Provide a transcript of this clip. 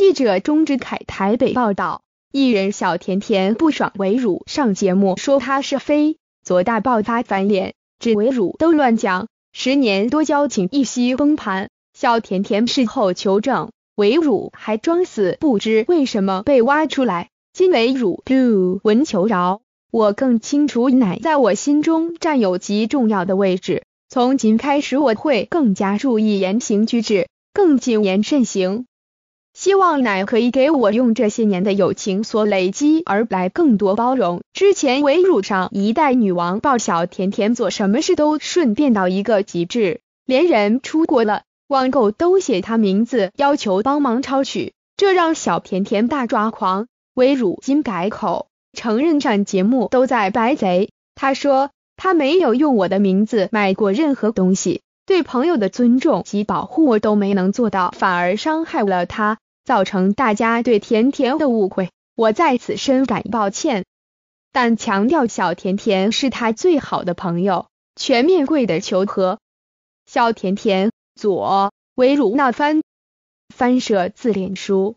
记者钟志凯台北报道，艺人小甜甜不爽韦汝上节目说他是非，左大爆发翻脸，指韦汝都乱讲，十年多交情一夕崩盘。小甜甜事后求证，韦汝还装死不知为什么被挖出来，今韦汝发文求饶。我更清楚，乃在我心中占有极重要的位置。从今开始，我会更加注意言行举止，更谨言慎行。希望奶可以给我用这些年的友情所累积而来更多包容。之前为乳上一代女王抱小甜甜做什么事都顺便到一个极致，连人出国了，网购都写她名字，要求帮忙抄取，这让小甜甜大抓狂。为乳今改口，承认上节目都在白贼，她说她没有用我的名字买过任何东西。对朋友的尊重及保护都没能做到，反而伤害了他，造成大家对甜甜的误会，我在此深感抱歉。但强调小甜甜是他最好的朋友，全面跪的求和。小甜甜左维鲁那翻翻社自恋书。